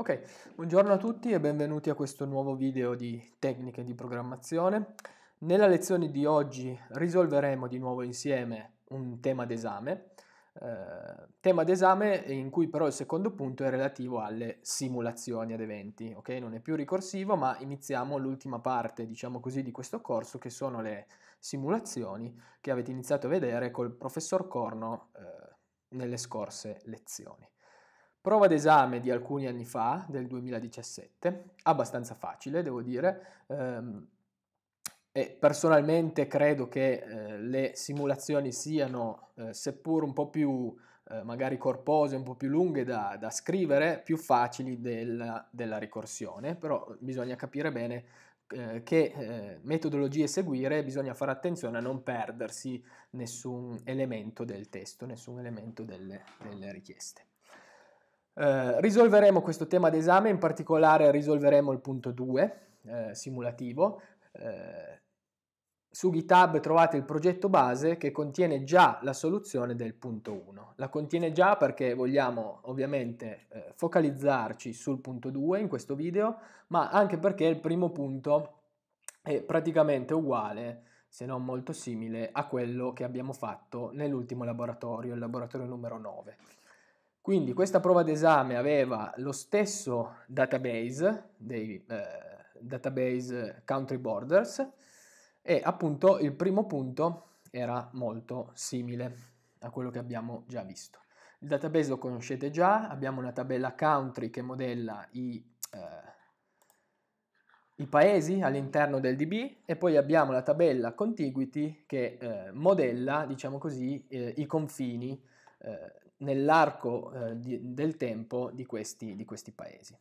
Ok, buongiorno a tutti e benvenuti a questo nuovo video di tecniche di programmazione. Nella lezione di oggi risolveremo di nuovo insieme un tema d'esame, eh, tema d'esame in cui però il secondo punto è relativo alle simulazioni ad eventi, ok? Non è più ricorsivo ma iniziamo l'ultima parte, diciamo così, di questo corso che sono le simulazioni che avete iniziato a vedere col professor Corno eh, nelle scorse lezioni. Prova d'esame di alcuni anni fa, del 2017, abbastanza facile devo dire, ehm, e personalmente credo che eh, le simulazioni siano, eh, seppur un po' più eh, magari corpose, un po' più lunghe da, da scrivere, più facili del, della ricorsione, però bisogna capire bene che metodologie seguire, bisogna fare attenzione a non perdersi nessun elemento del testo, nessun elemento delle, delle richieste. Eh, risolveremo questo tema d'esame, in particolare risolveremo il punto 2 eh, simulativo. Eh, su GitHub trovate il progetto base che contiene già la soluzione del punto 1. La contiene già perché vogliamo ovviamente eh, focalizzarci sul punto 2 in questo video, ma anche perché il primo punto è praticamente uguale se non molto simile a quello che abbiamo fatto nell'ultimo laboratorio, il laboratorio numero 9. Quindi questa prova d'esame aveva lo stesso database dei eh, database country borders e appunto il primo punto era molto simile a quello che abbiamo già visto. Il database lo conoscete già, abbiamo una tabella country che modella i, eh, i paesi all'interno del DB e poi abbiamo la tabella contiguity che eh, modella, diciamo così, eh, i confini eh, nell'arco eh, di, del tempo di questi, di questi paesi.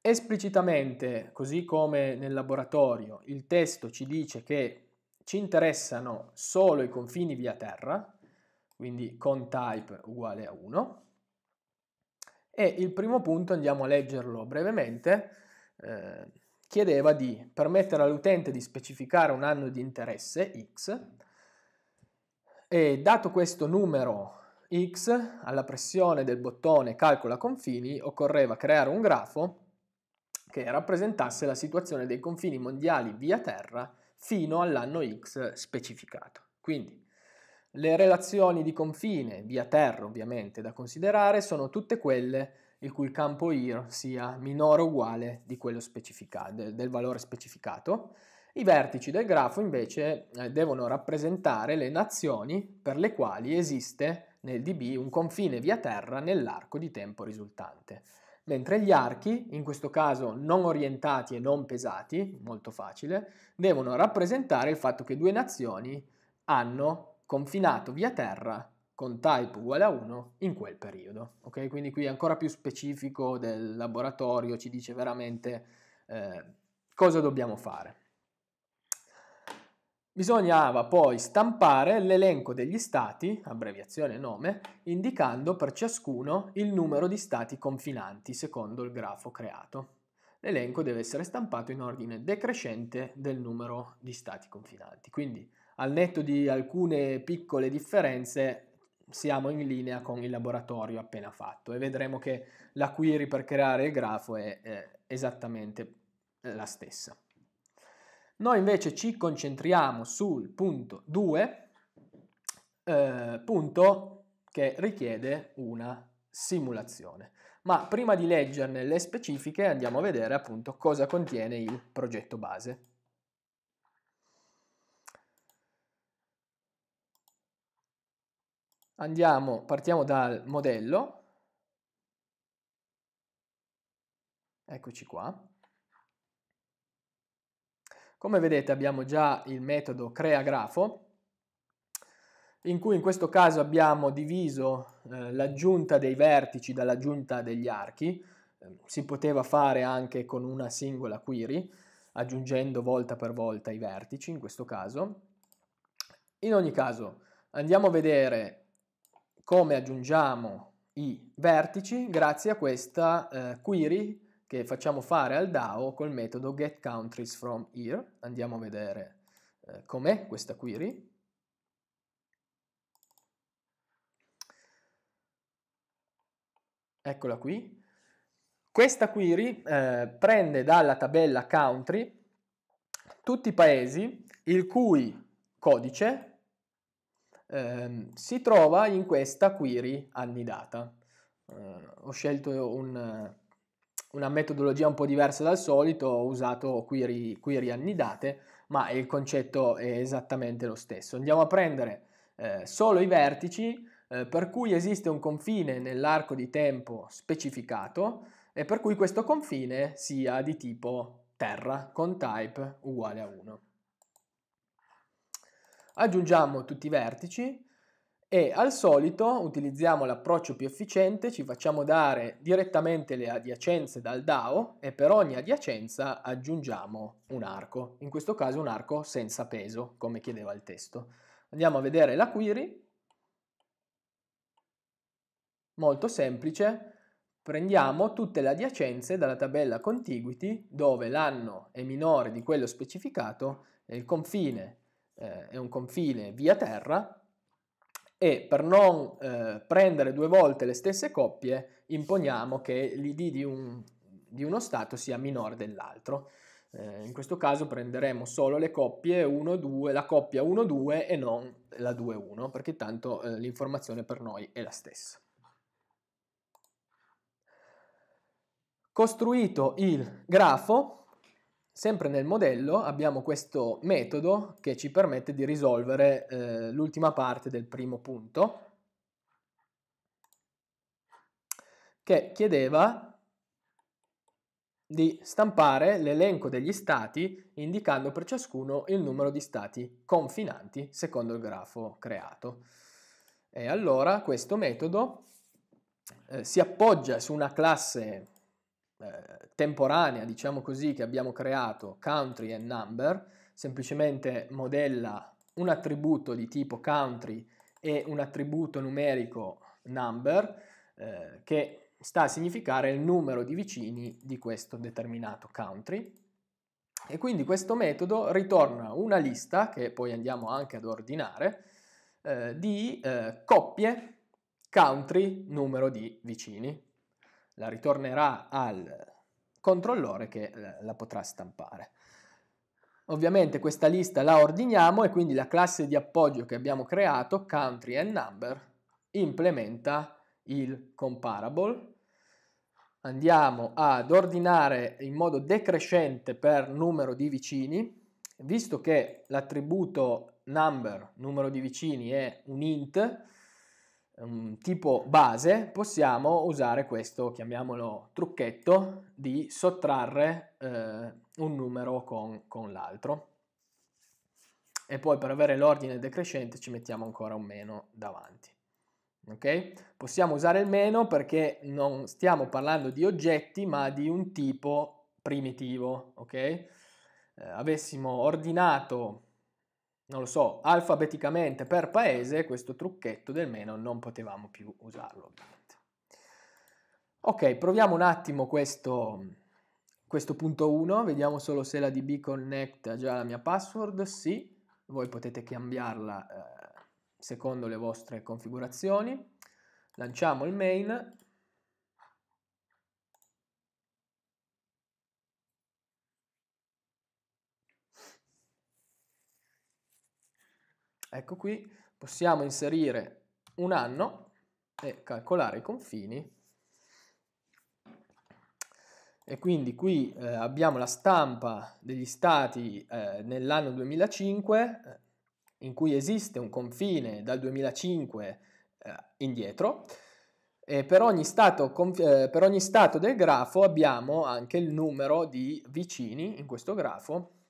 Esplicitamente, così come nel laboratorio, il testo ci dice che ci interessano solo i confini via terra, quindi con type uguale a 1, e il primo punto, andiamo a leggerlo brevemente, eh, chiedeva di permettere all'utente di specificare un anno di interesse x e dato questo numero x, alla pressione del bottone calcola confini, occorreva creare un grafo che rappresentasse la situazione dei confini mondiali via terra fino all'anno x specificato. Quindi le relazioni di confine via terra ovviamente da considerare sono tutte quelle il cui campo IR sia minore o uguale di quello specificato, del valore specificato i vertici del grafo invece eh, devono rappresentare le nazioni per le quali esiste nel DB un confine via terra nell'arco di tempo risultante. Mentre gli archi, in questo caso non orientati e non pesati, molto facile, devono rappresentare il fatto che due nazioni hanno confinato via terra con type uguale a 1 in quel periodo. Ok, Quindi qui è ancora più specifico del laboratorio, ci dice veramente eh, cosa dobbiamo fare. Bisognava poi stampare l'elenco degli stati, abbreviazione nome, indicando per ciascuno il numero di stati confinanti secondo il grafo creato. L'elenco deve essere stampato in ordine decrescente del numero di stati confinanti. Quindi, al netto di alcune piccole differenze, siamo in linea con il laboratorio appena fatto e vedremo che la query per creare il grafo è eh, esattamente la stessa. Noi invece ci concentriamo sul punto 2, eh, punto che richiede una simulazione. Ma prima di leggerne le specifiche andiamo a vedere appunto cosa contiene il progetto base. Andiamo, partiamo dal modello. Eccoci qua. Come vedete abbiamo già il metodo crea grafo in cui in questo caso abbiamo diviso eh, l'aggiunta dei vertici dall'aggiunta degli archi, ehm, si poteva fare anche con una singola query, aggiungendo volta per volta i vertici in questo caso. In ogni caso andiamo a vedere come aggiungiamo i vertici grazie a questa eh, query che facciamo fare al DAO col metodo getCountries Andiamo a vedere eh, com'è questa query. Eccola qui. Questa query eh, prende dalla tabella country tutti i paesi il cui codice eh, si trova in questa query annidata. Eh, ho scelto un una metodologia un po' diversa dal solito, ho usato query, query annidate, ma il concetto è esattamente lo stesso. Andiamo a prendere eh, solo i vertici eh, per cui esiste un confine nell'arco di tempo specificato e per cui questo confine sia di tipo terra con type uguale a 1. Aggiungiamo tutti i vertici e al solito utilizziamo l'approccio più efficiente, ci facciamo dare direttamente le adiacenze dal DAO e per ogni adiacenza aggiungiamo un arco, in questo caso un arco senza peso, come chiedeva il testo. Andiamo a vedere la query, molto semplice, prendiamo tutte le adiacenze dalla tabella contiguity dove l'anno è minore di quello specificato e il confine eh, è un confine via terra e per non eh, prendere due volte le stesse coppie imponiamo che l'id di, un, di uno stato sia minore dell'altro. Eh, in questo caso prenderemo solo le coppie 1, 2, la coppia 1, 2 e non la 2, 1 perché tanto eh, l'informazione per noi è la stessa. Costruito il grafo, Sempre nel modello abbiamo questo metodo che ci permette di risolvere eh, l'ultima parte del primo punto che chiedeva di stampare l'elenco degli stati indicando per ciascuno il numero di stati confinanti secondo il grafo creato. E allora questo metodo eh, si appoggia su una classe eh, temporanea, diciamo così, che abbiamo creato, country and number, semplicemente modella un attributo di tipo country e un attributo numerico number eh, che sta a significare il numero di vicini di questo determinato country e quindi questo metodo ritorna una lista che poi andiamo anche ad ordinare eh, di eh, coppie country numero di vicini la ritornerà al controllore che eh, la potrà stampare. Ovviamente questa lista la ordiniamo e quindi la classe di appoggio che abbiamo creato, country and number, implementa il comparable. Andiamo ad ordinare in modo decrescente per numero di vicini, visto che l'attributo number, numero di vicini, è un int, um, tipo base possiamo usare questo, chiamiamolo trucchetto, di sottrarre eh, un numero con, con l'altro. E poi per avere l'ordine decrescente ci mettiamo ancora un meno davanti. Okay? Possiamo usare il meno perché non stiamo parlando di oggetti ma di un tipo primitivo, okay? eh, avessimo ordinato non lo so, alfabeticamente per paese, questo trucchetto del meno non potevamo più usarlo ovviamente. Ok, proviamo un attimo questo, questo punto 1, vediamo solo se la DB Connect ha già la mia password, sì, voi potete cambiarla eh, secondo le vostre configurazioni. Lanciamo il main, Ecco qui, possiamo inserire un anno e calcolare i confini. E quindi qui eh, abbiamo la stampa degli stati eh, nell'anno 2005, eh, in cui esiste un confine dal 2005 eh, indietro, e per ogni, stato, eh, per ogni stato del grafo abbiamo anche il numero di vicini in questo grafo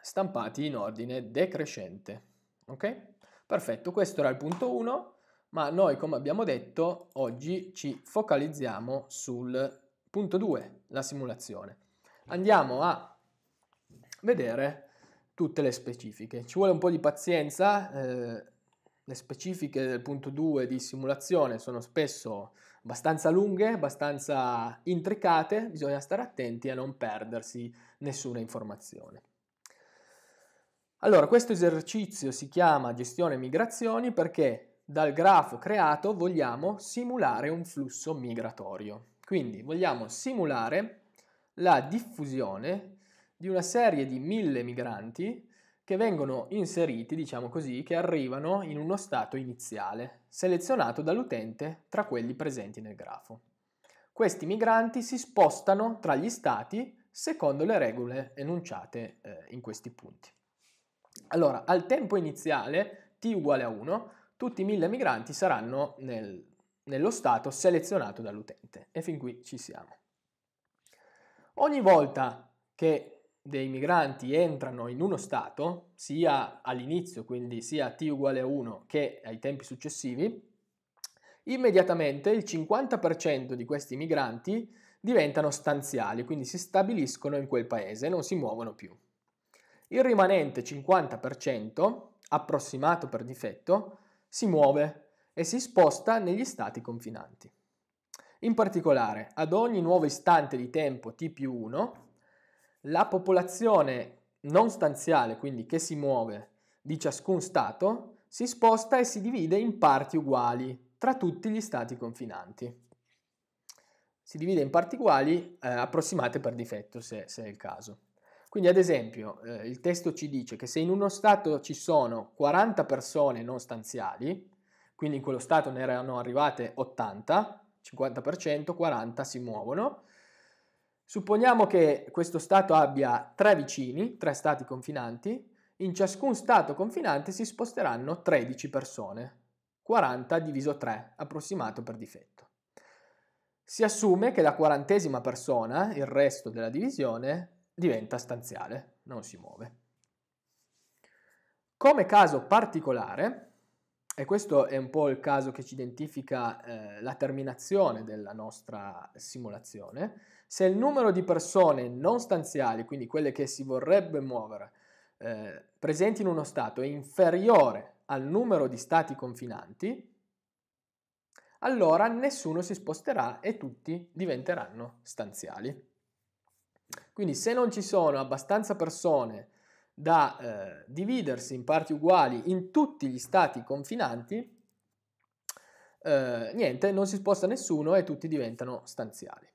stampati in ordine decrescente. Ok? Perfetto, questo era il punto 1, ma noi come abbiamo detto oggi ci focalizziamo sul punto 2, la simulazione. Andiamo a vedere tutte le specifiche. Ci vuole un po' di pazienza, eh, le specifiche del punto 2 di simulazione sono spesso abbastanza lunghe, abbastanza intricate, bisogna stare attenti a non perdersi nessuna informazione. Allora, questo esercizio si chiama gestione migrazioni perché dal grafo creato vogliamo simulare un flusso migratorio. Quindi vogliamo simulare la diffusione di una serie di mille migranti che vengono inseriti, diciamo così, che arrivano in uno stato iniziale, selezionato dall'utente tra quelli presenti nel grafo. Questi migranti si spostano tra gli stati secondo le regole enunciate eh, in questi punti. Allora, al tempo iniziale, t uguale a 1, tutti i 1000 migranti saranno nel, nello stato selezionato dall'utente. E fin qui ci siamo. Ogni volta che dei migranti entrano in uno stato, sia all'inizio, quindi sia t uguale a 1 che ai tempi successivi, immediatamente il 50% di questi migranti diventano stanziali, quindi si stabiliscono in quel paese non si muovono più. Il rimanente 50%, approssimato per difetto, si muove e si sposta negli stati confinanti. In particolare, ad ogni nuovo istante di tempo t più 1, la popolazione non stanziale, quindi che si muove, di ciascun stato, si sposta e si divide in parti uguali tra tutti gli stati confinanti. Si divide in parti uguali eh, approssimate per difetto, se, se è il caso. Quindi ad esempio eh, il testo ci dice che se in uno Stato ci sono 40 persone non stanziali, quindi in quello Stato ne erano arrivate 80, 50%, 40 si muovono, supponiamo che questo Stato abbia tre vicini, tre Stati confinanti, in ciascun Stato confinante si sposteranno 13 persone, 40 diviso 3, approssimato per difetto. Si assume che la quarantesima persona, il resto della divisione, diventa stanziale, non si muove. Come caso particolare, e questo è un po' il caso che ci identifica eh, la terminazione della nostra simulazione, se il numero di persone non stanziali, quindi quelle che si vorrebbe muovere, eh, presenti in uno stato è inferiore al numero di stati confinanti, allora nessuno si sposterà e tutti diventeranno stanziali. Quindi se non ci sono abbastanza persone da eh, dividersi in parti uguali in tutti gli stati confinanti, eh, niente, non si sposta nessuno e tutti diventano stanziali.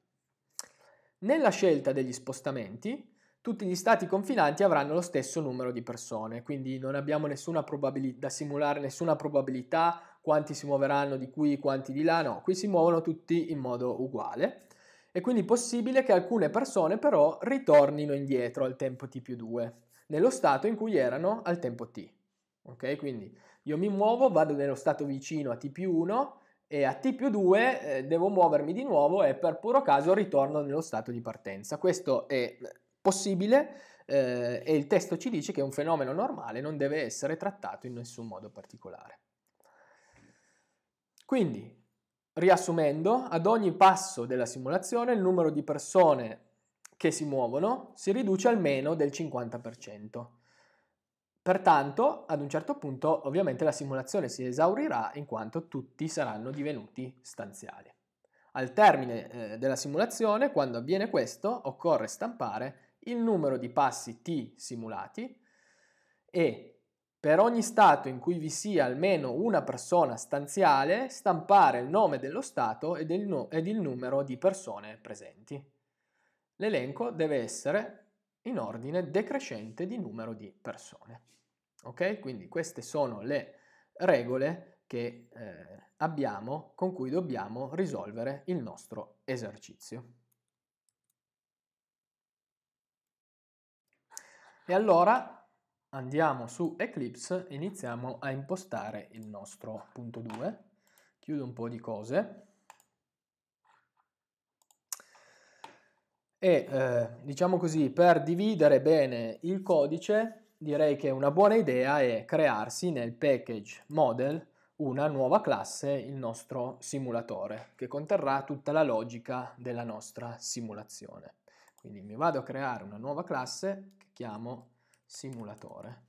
Nella scelta degli spostamenti, tutti gli stati confinanti avranno lo stesso numero di persone, quindi non abbiamo da simulare nessuna probabilità quanti si muoveranno di qui, quanti di là, no, qui si muovono tutti in modo uguale. È quindi possibile che alcune persone però ritornino indietro al tempo t più 2, nello stato in cui erano al tempo t. Ok, quindi io mi muovo, vado nello stato vicino a t più 1 e a t più 2 eh, devo muovermi di nuovo e per puro caso ritorno nello stato di partenza. Questo è possibile eh, e il testo ci dice che è un fenomeno normale, non deve essere trattato in nessun modo particolare. Quindi Riassumendo, ad ogni passo della simulazione il numero di persone che si muovono si riduce almeno del 50%. Pertanto, ad un certo punto, ovviamente la simulazione si esaurirà in quanto tutti saranno divenuti stanziali. Al termine eh, della simulazione, quando avviene questo, occorre stampare il numero di passi t simulati e per ogni stato in cui vi sia almeno una persona stanziale, stampare il nome dello stato ed il, no ed il numero di persone presenti. L'elenco deve essere in ordine decrescente di numero di persone. Ok? Quindi queste sono le regole che eh, abbiamo con cui dobbiamo risolvere il nostro esercizio. E allora andiamo su Eclipse e iniziamo a impostare il nostro punto 2. Chiudo un po' di cose. E eh, diciamo così, per dividere bene il codice, direi che una buona idea è crearsi nel package model una nuova classe, il nostro simulatore, che conterrà tutta la logica della nostra simulazione. Quindi mi vado a creare una nuova classe che chiamo simulatore.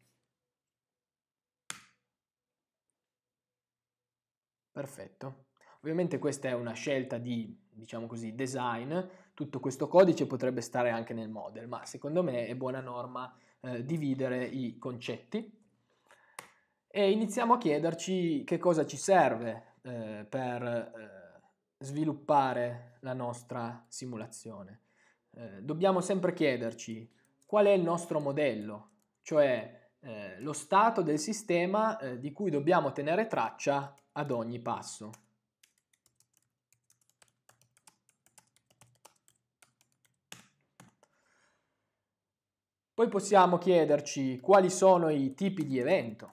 Perfetto. Ovviamente questa è una scelta di, diciamo così, design, tutto questo codice potrebbe stare anche nel model, ma secondo me è buona norma eh, dividere i concetti. E iniziamo a chiederci che cosa ci serve eh, per eh, sviluppare la nostra simulazione. Eh, dobbiamo sempre chiederci qual è il nostro modello, cioè eh, lo stato del sistema eh, di cui dobbiamo tenere traccia ad ogni passo. Poi possiamo chiederci quali sono i tipi di evento.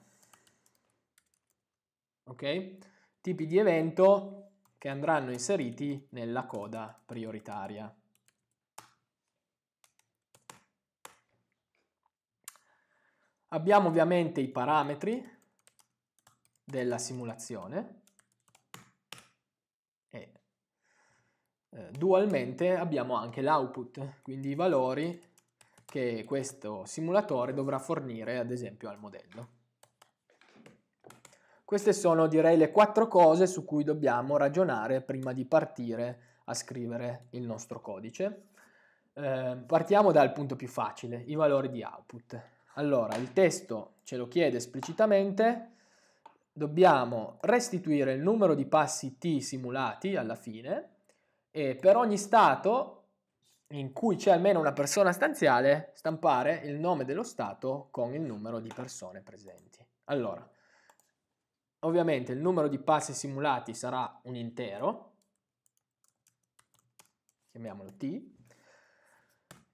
Ok? Tipi di evento che andranno inseriti nella coda prioritaria. Abbiamo ovviamente i parametri della simulazione e eh, dualmente abbiamo anche l'output, quindi i valori che questo simulatore dovrà fornire ad esempio al modello. Queste sono direi le quattro cose su cui dobbiamo ragionare prima di partire a scrivere il nostro codice. Eh, partiamo dal punto più facile, i valori di output. Allora, il testo ce lo chiede esplicitamente, dobbiamo restituire il numero di passi t simulati alla fine e per ogni stato in cui c'è almeno una persona stanziale, stampare il nome dello stato con il numero di persone presenti. Allora, ovviamente il numero di passi simulati sarà un intero, chiamiamolo t,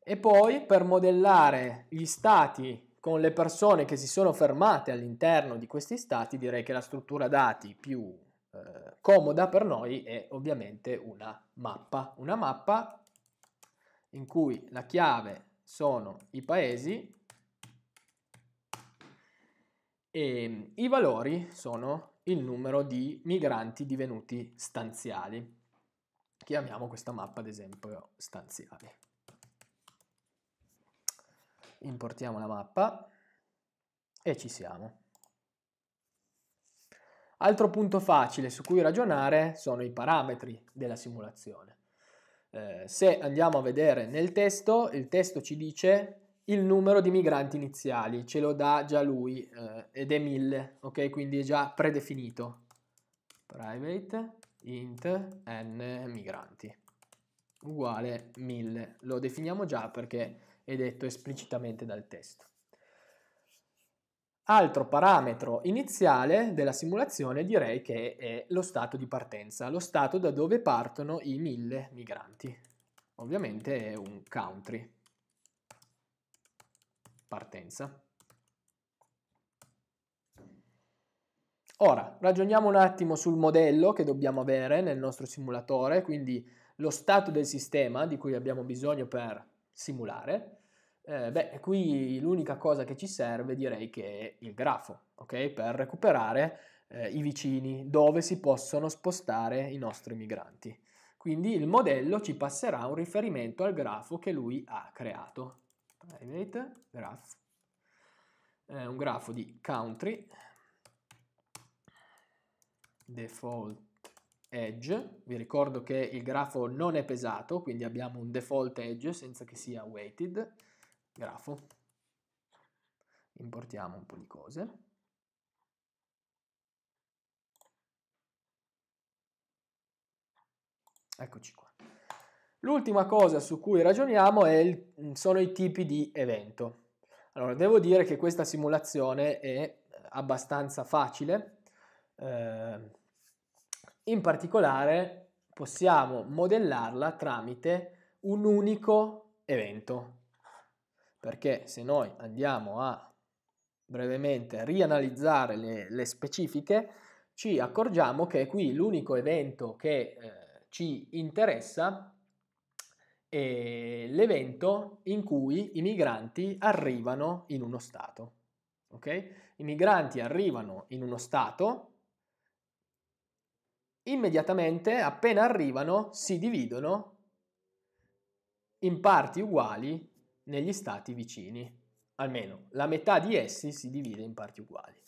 e poi per modellare gli stati con le persone che si sono fermate all'interno di questi stati, direi che la struttura dati più eh, comoda per noi è ovviamente una mappa. Una mappa in cui la chiave sono i paesi e i valori sono il numero di migranti divenuti stanziali. Chiamiamo questa mappa ad esempio stanziali importiamo la mappa e ci siamo. Altro punto facile su cui ragionare sono i parametri della simulazione. Eh, se andiamo a vedere nel testo, il testo ci dice il numero di migranti iniziali, ce lo dà già lui eh, ed è 1000, ok? Quindi è già predefinito. Private int n migranti uguale 1000. Lo definiamo già perché è detto esplicitamente dal testo. Altro parametro iniziale della simulazione direi che è lo stato di partenza, lo stato da dove partono i mille migranti. Ovviamente è un country. Partenza. Ora, ragioniamo un attimo sul modello che dobbiamo avere nel nostro simulatore, quindi lo stato del sistema di cui abbiamo bisogno per simulare. Eh, beh, qui l'unica cosa che ci serve direi che è il grafo, ok? Per recuperare eh, i vicini dove si possono spostare i nostri migranti. Quindi il modello ci passerà un riferimento al grafo che lui ha creato. Private graph, eh, un grafo di country, default edge, vi ricordo che il grafo non è pesato, quindi abbiamo un default edge senza che sia weighted, grafo. Importiamo un po' di cose. Eccoci qua. L'ultima cosa su cui ragioniamo il, sono i tipi di evento. Allora, devo dire che questa simulazione è eh, abbastanza facile. Eh, in particolare possiamo modellarla tramite un unico evento perché se noi andiamo a brevemente rianalizzare le, le specifiche, ci accorgiamo che qui l'unico evento che eh, ci interessa è l'evento in cui i migranti arrivano in uno Stato. Okay? I migranti arrivano in uno Stato, immediatamente appena arrivano si dividono in parti uguali negli stati vicini. Almeno la metà di essi si divide in parti uguali.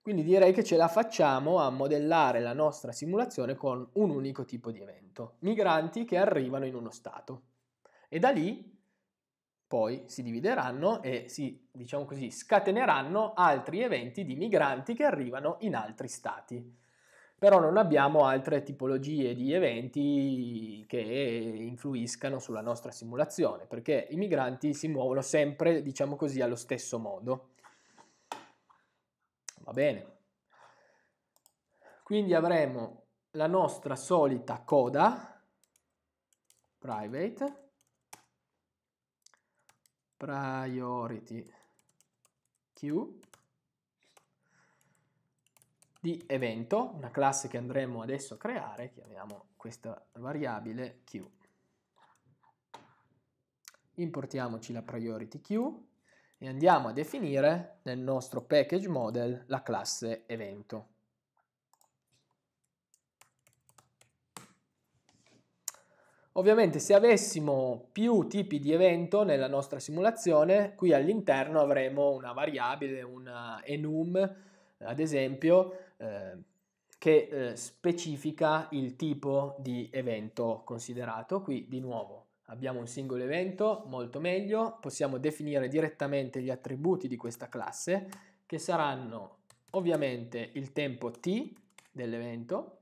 Quindi direi che ce la facciamo a modellare la nostra simulazione con un unico tipo di evento, migranti che arrivano in uno stato. E da lì poi si divideranno e si, diciamo così, scateneranno altri eventi di migranti che arrivano in altri stati però non abbiamo altre tipologie di eventi che influiscano sulla nostra simulazione, perché i migranti si muovono sempre, diciamo così, allo stesso modo. Va bene. Quindi avremo la nostra solita coda private priority queue di evento, una classe che andremo adesso a creare, chiamiamo questa variabile Q. Importiamoci la priority Q e andiamo a definire nel nostro package model la classe evento. Ovviamente se avessimo più tipi di evento nella nostra simulazione, qui all'interno avremo una variabile, una enum, ad esempio, Ehm, che eh, specifica il tipo di evento considerato. Qui di nuovo abbiamo un singolo evento, molto meglio, possiamo definire direttamente gli attributi di questa classe che saranno ovviamente il tempo t dell'evento,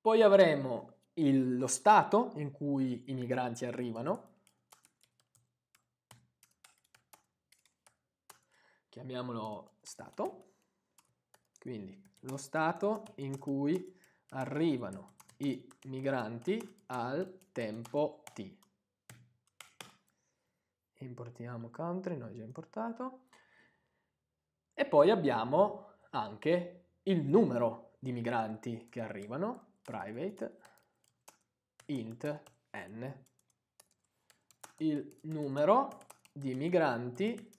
poi avremo il, lo stato in cui i migranti arrivano, chiamiamolo stato, quindi lo stato in cui arrivano i migranti al tempo t. Importiamo country, noi già importato. E poi abbiamo anche il numero di migranti che arrivano, private int n. Il numero di migranti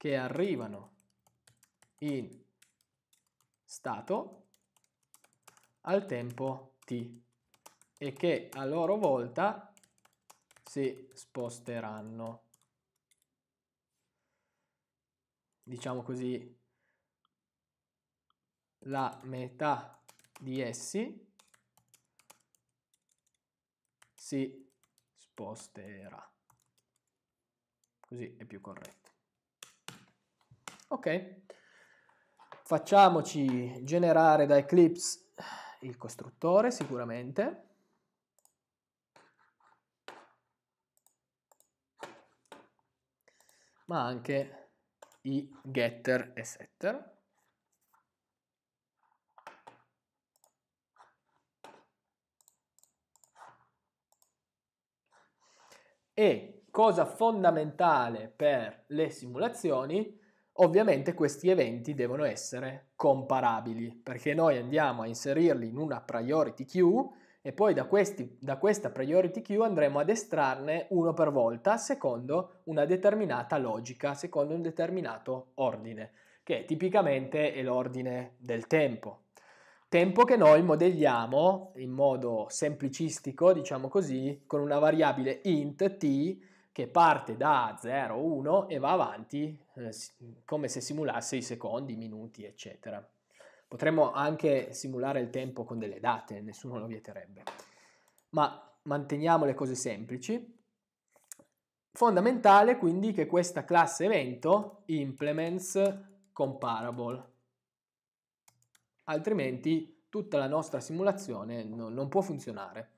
che arrivano in stato al tempo t e che a loro volta si sposteranno. Diciamo così, la metà di essi si sposterà. Così è più corretto. Ok, facciamoci generare da Eclipse il costruttore sicuramente. ma anche i getter e setter. E cosa fondamentale per le simulazioni Ovviamente questi eventi devono essere comparabili perché noi andiamo a inserirli in una priority queue e poi da, questi, da, questa priority queue andremo ad estrarne uno per volta secondo una determinata logica, secondo un determinato ordine, che tipicamente è l'ordine del tempo. Tempo che noi modelliamo in modo semplicistico, diciamo così, con una variabile int t che parte da 0, 1 e va avanti eh, come se simulasse i secondi, i minuti, eccetera. Potremmo anche simulare il tempo con delle date, nessuno lo vieterebbe. Ma manteniamo le cose semplici. Fondamentale quindi che questa classe evento implements comparable, altrimenti tutta la nostra simulazione non, non può funzionare.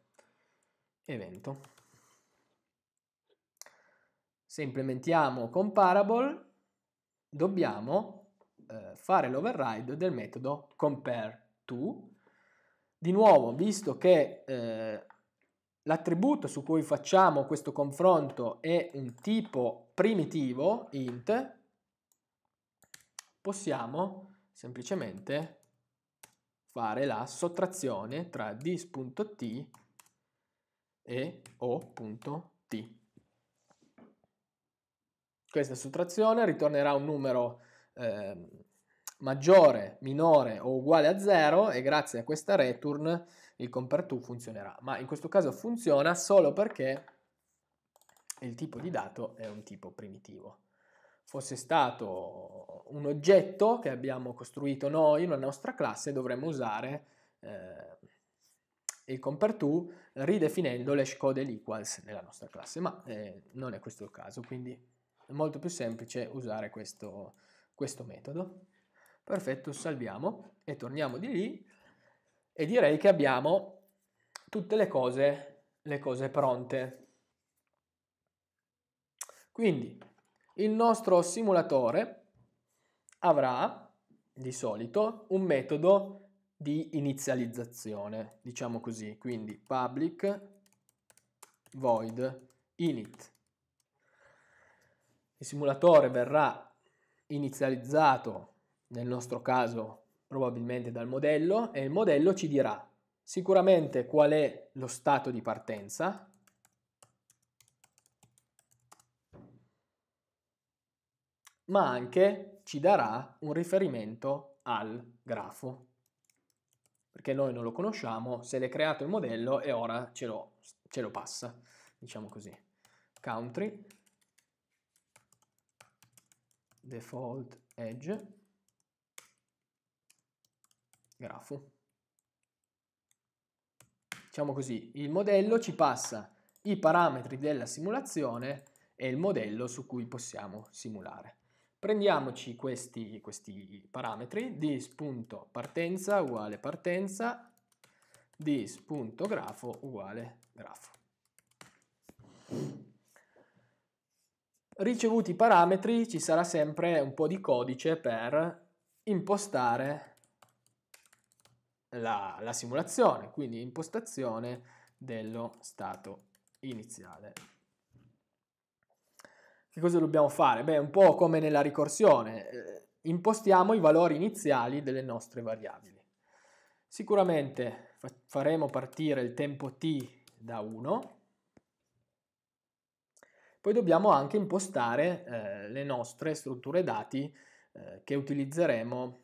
Evento se implementiamo comparable, dobbiamo eh, fare l'override del metodo compare to. Di nuovo, visto che eh, l'attributo su cui facciamo questo confronto è un tipo primitivo, int, possiamo semplicemente fare la sottrazione tra dis.t e o.t questa sottrazione ritornerà un numero eh, maggiore, minore o uguale a 0 e grazie a questa return il compare to funzionerà. Ma in questo caso funziona solo perché il tipo di dato è un tipo primitivo. Fosse stato un oggetto che abbiamo costruito noi, una nostra classe, dovremmo usare eh, il compare to ridefinendo l'hashcode e l'equals nella nostra classe, ma eh, non è questo il caso, quindi è molto più semplice usare questo, questo metodo. Perfetto, salviamo e torniamo di lì e direi che abbiamo tutte le cose, le cose pronte. Quindi il nostro simulatore avrà di solito un metodo di inizializzazione, diciamo così, quindi public void init il simulatore verrà inizializzato, nel nostro caso probabilmente dal modello, e il modello ci dirà sicuramente qual è lo stato di partenza, ma anche ci darà un riferimento al grafo perché noi non lo conosciamo, se l'è creato il modello e ora ce lo, ce lo passa, diciamo così. Country default edge grafo. Diciamo così, il modello ci passa i parametri della simulazione e il modello su cui possiamo simulare. Prendiamoci questi, questi parametri, dis.partenza uguale partenza, dis.grafo uguale grafo ricevuti i parametri ci sarà sempre un po' di codice per impostare la, la simulazione, quindi impostazione dello stato iniziale. Che cosa dobbiamo fare? Beh, un po' come nella ricorsione, eh, impostiamo i valori iniziali delle nostre variabili. Sicuramente fa faremo partire il tempo t da 1, poi dobbiamo anche impostare eh, le nostre strutture dati eh, che utilizzeremo,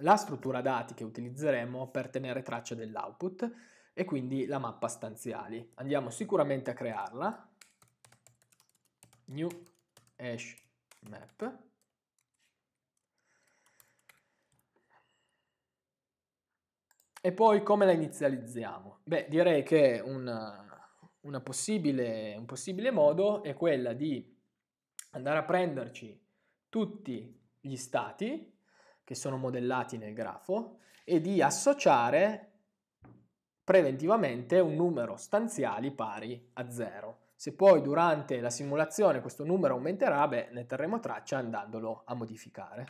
la struttura dati che utilizzeremo per tenere traccia dell'output e quindi la mappa stanziali. Andiamo sicuramente a crearla, new hash map, E poi come la inizializziamo? Beh, direi che un, possibile, un possibile modo è quella di andare a prenderci tutti gli stati che sono modellati nel grafo e di associare preventivamente un numero stanziali pari a 0. Se poi durante la simulazione questo numero aumenterà, beh, ne terremo traccia andandolo a modificare.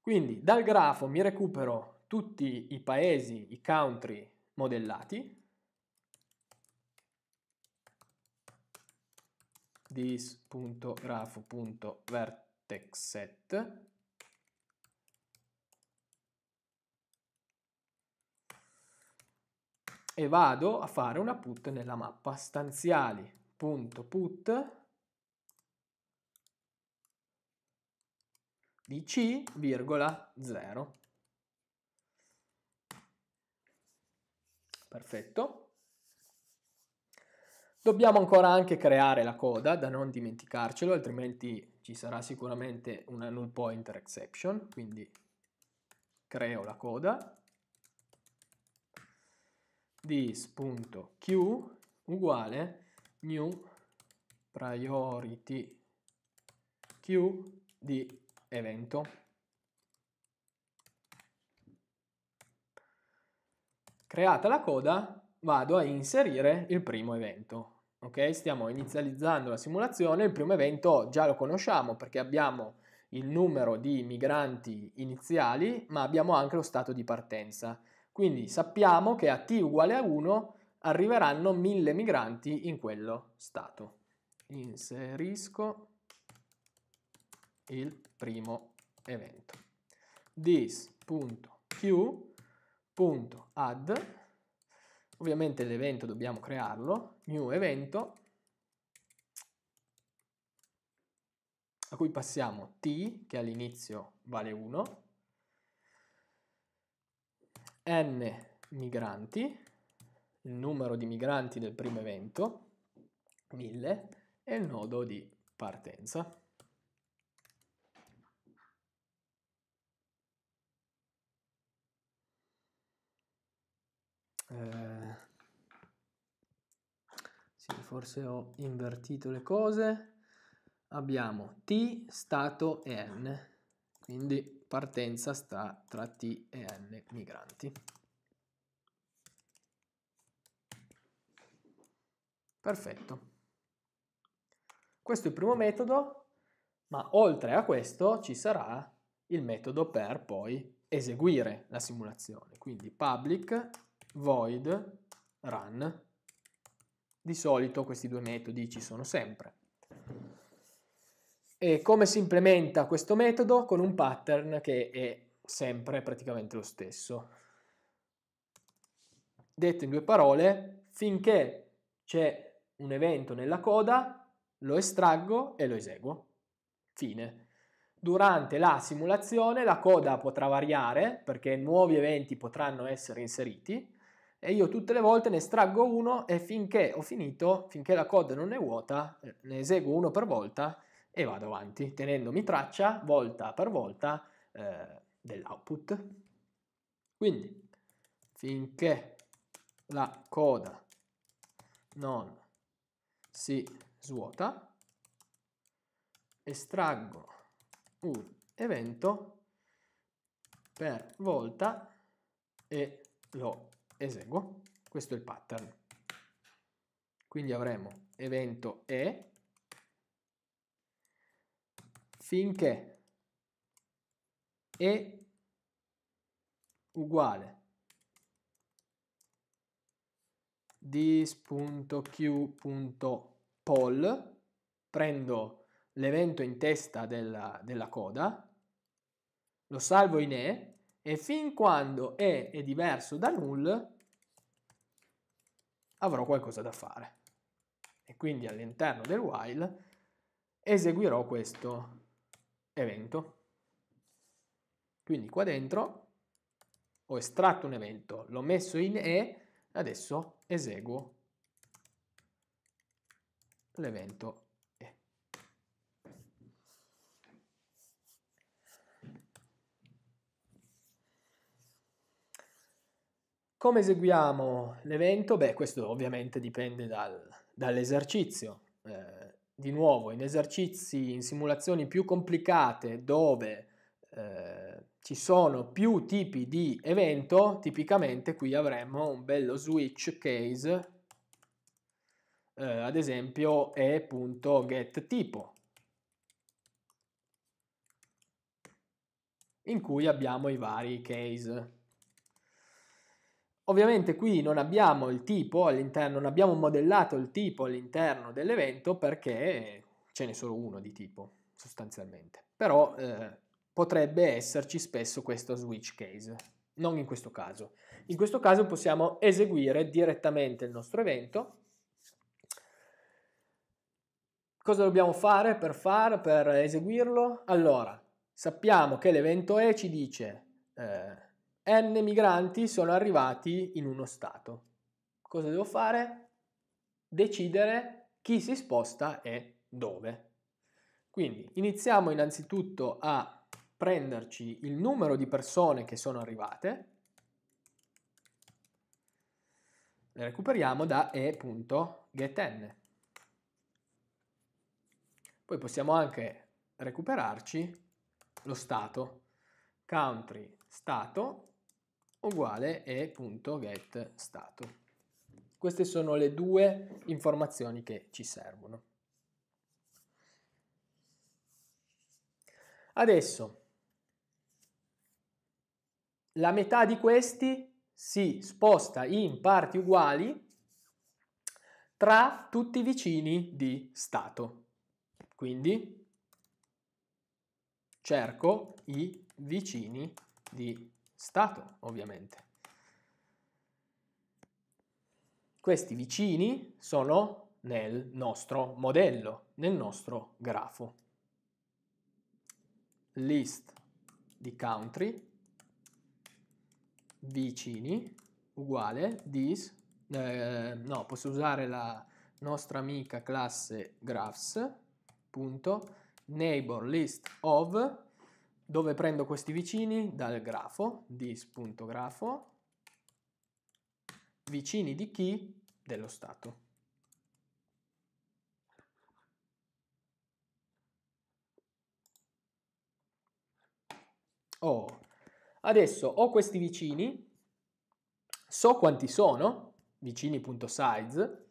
Quindi dal grafo mi recupero tutti i paesi, i country modellati this.grafo.vertexset e vado a fare una put nella mappa stanziali.put di c,0. Perfetto. Dobbiamo ancora anche creare la coda, da non dimenticarcelo, altrimenti ci sarà sicuramente una null pointer exception, quindi creo la coda this.q uguale new priority q di evento. Creata la coda vado a inserire il primo evento ok? Stiamo inizializzando la simulazione, il primo evento già lo conosciamo perché abbiamo il numero di migranti iniziali, ma abbiamo anche lo stato di partenza. Quindi sappiamo che a t uguale a 1 arriveranno 1000 migranti in quello stato. Inserisco il primo evento. This.q.add Ovviamente l'evento dobbiamo crearlo, new evento, a cui passiamo t, che all'inizio vale 1, n migranti, il numero di migranti del primo evento, 1000, e il nodo di partenza. Eh, sì, forse ho invertito le cose. Abbiamo T stato N, quindi partenza sta tra T e N migranti. Perfetto. Questo è il primo metodo, ma oltre a questo ci sarà il metodo per poi eseguire la simulazione. Quindi public void run di solito questi due metodi ci sono sempre. E come si implementa questo metodo? Con un pattern che è sempre praticamente lo stesso. Detto in due parole, finché c'è un evento nella coda, lo estraggo e lo eseguo. Fine. Durante la simulazione la coda potrà variare perché nuovi eventi potranno essere inseriti e io tutte le volte ne estraggo uno e finché ho finito, finché la coda non è vuota, eh, ne eseguo uno per volta e vado avanti, tenendomi traccia volta per volta eh, dell'output. Quindi, finché la coda non si svuota, estraggo un evento per volta e lo eseguo, questo è il pattern. Quindi avremo evento e finché e uguale dis.q.poll prendo l'evento in testa della, della coda lo salvo in e e fin quando e è diverso da null avrò qualcosa da fare. E quindi all'interno del while eseguirò questo evento. Quindi qua dentro ho estratto un evento, l'ho messo in E, adesso eseguo l'evento Come eseguiamo l'evento? Beh, questo ovviamente dipende dal, dall'esercizio. Eh, di nuovo, in esercizi, in simulazioni più complicate dove eh, ci sono più tipi di evento, tipicamente qui avremo un bello switch case, eh, ad esempio e.getTipo, in cui abbiamo i vari case. Ovviamente qui non abbiamo il tipo all'interno, non abbiamo modellato il tipo all'interno dell'evento perché ce n'è solo uno di tipo sostanzialmente. Però eh, potrebbe esserci spesso questo switch case, non in questo caso. In questo caso possiamo eseguire direttamente il nostro evento. Cosa dobbiamo fare per, far, per eseguirlo? Allora, sappiamo che l'evento E ci dice... Eh, N migranti sono arrivati in uno Stato. Cosa devo fare? Decidere chi si sposta e dove. Quindi iniziamo innanzitutto a prenderci il numero di persone che sono arrivate. Le recuperiamo da e.getN. Poi possiamo anche recuperarci lo stato, country, stato, uguale e.get stato. Queste sono le due informazioni che ci servono. Adesso la metà di questi si sposta in parti uguali tra tutti i vicini di stato. Quindi cerco i vicini di stato. Stato, ovviamente. Questi vicini sono nel nostro modello, nel nostro grafo. List di country vicini uguale this, eh, no, posso usare la nostra amica classe graphs, list of dove prendo questi vicini? Dal grafo, dis.grafo, vicini di chi? Dello stato. Oh, adesso ho questi vicini, so quanti sono, vicini.size,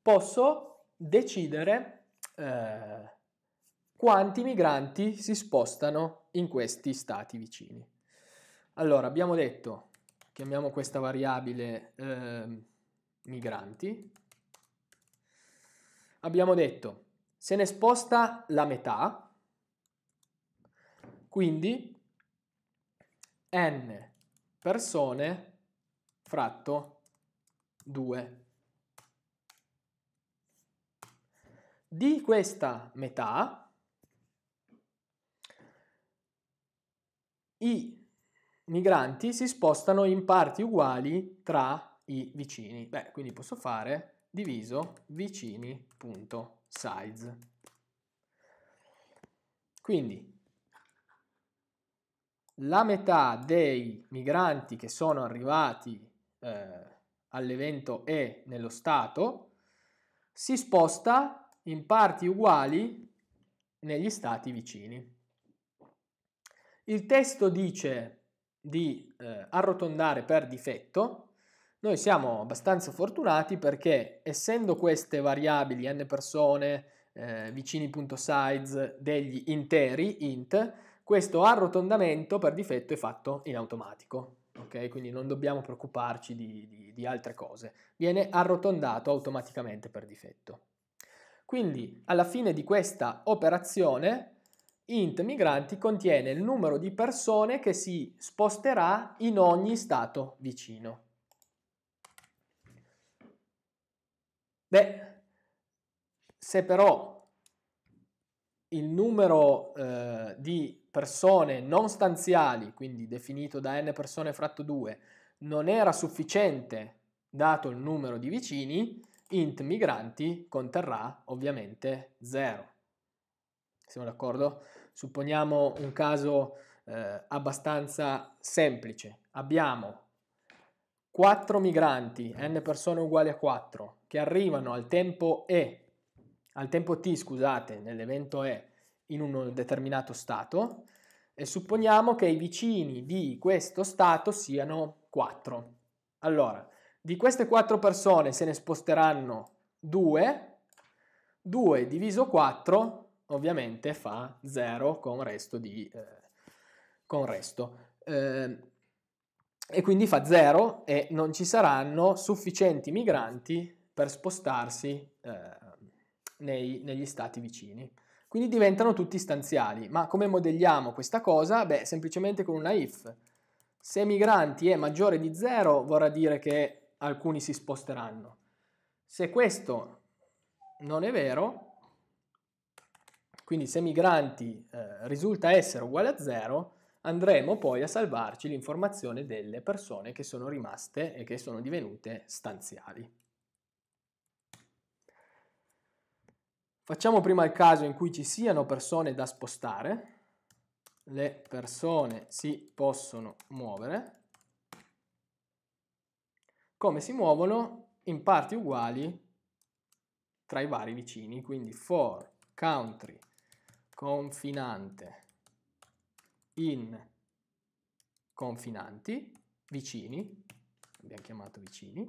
posso decidere eh, quanti migranti si spostano in questi stati vicini. Allora, abbiamo detto, chiamiamo questa variabile eh, migranti, abbiamo detto se ne sposta la metà, quindi n persone fratto 2. Di questa metà i migranti si spostano in parti uguali tra i vicini. Beh, quindi posso fare diviso vicini.size. Quindi la metà dei migranti che sono arrivati eh, all'evento E nello Stato si sposta in parti uguali negli stati vicini. Il testo dice di eh, arrotondare per difetto. Noi siamo abbastanza fortunati perché essendo queste variabili n persone, eh, vicini.size degli interi, int, questo arrotondamento per difetto è fatto in automatico. Okay? Quindi non dobbiamo preoccuparci di, di, di altre cose. Viene arrotondato automaticamente per difetto. Quindi alla fine di questa operazione int migranti contiene il numero di persone che si sposterà in ogni stato vicino. Beh, se però il numero eh, di persone non stanziali, quindi definito da n persone fratto 2, non era sufficiente dato il numero di vicini, int migranti conterrà ovviamente 0. Siamo d'accordo? Supponiamo un caso eh, abbastanza semplice. Abbiamo 4 migranti, n persone uguali a 4, che arrivano al tempo E, al tempo T, scusate, nell'evento E, in un determinato stato e supponiamo che i vicini di questo stato siano 4. Allora, di queste 4 persone se ne sposteranno 2, 2 diviso 4 ovviamente fa 0 con resto di... Eh, con resto. Eh, e quindi fa 0 e non ci saranno sufficienti migranti per spostarsi eh, nei, negli stati vicini. Quindi diventano tutti stanziali. Ma come modelliamo questa cosa? Beh, semplicemente con una if. Se migranti è maggiore di 0 vorrà dire che alcuni si sposteranno. Se questo non è vero, quindi se migranti eh, risulta essere uguale a zero, andremo poi a salvarci l'informazione delle persone che sono rimaste e che sono divenute stanziali. Facciamo prima il caso in cui ci siano persone da spostare. Le persone si possono muovere. Come si muovono? In parti uguali tra i vari vicini, quindi for country confinante in confinanti vicini, abbiamo chiamato vicini.